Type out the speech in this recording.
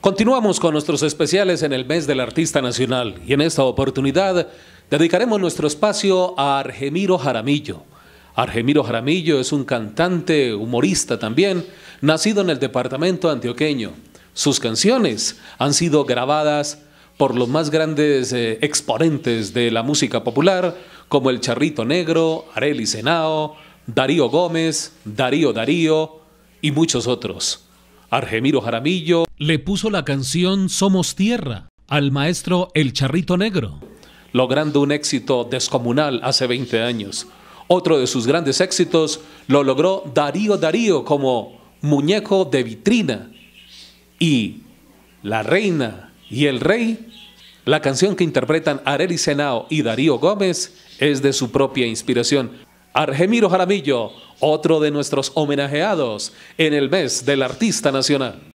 Continuamos con nuestros especiales en el mes del artista nacional y en esta oportunidad dedicaremos nuestro espacio a Argemiro Jaramillo. Argemiro Jaramillo es un cantante, humorista también, nacido en el departamento antioqueño. Sus canciones han sido grabadas por los más grandes eh, exponentes de la música popular como El Charrito Negro, Areli Senao, Darío Gómez, Darío Darío y muchos otros. Argemiro Jaramillo. Le puso la canción Somos Tierra al maestro El Charrito Negro. Logrando un éxito descomunal hace 20 años. Otro de sus grandes éxitos lo logró Darío Darío como muñeco de vitrina. Y La Reina y el Rey, la canción que interpretan Areli Senao y Darío Gómez, es de su propia inspiración. Argemiro Jaramillo, otro de nuestros homenajeados en el mes del artista nacional.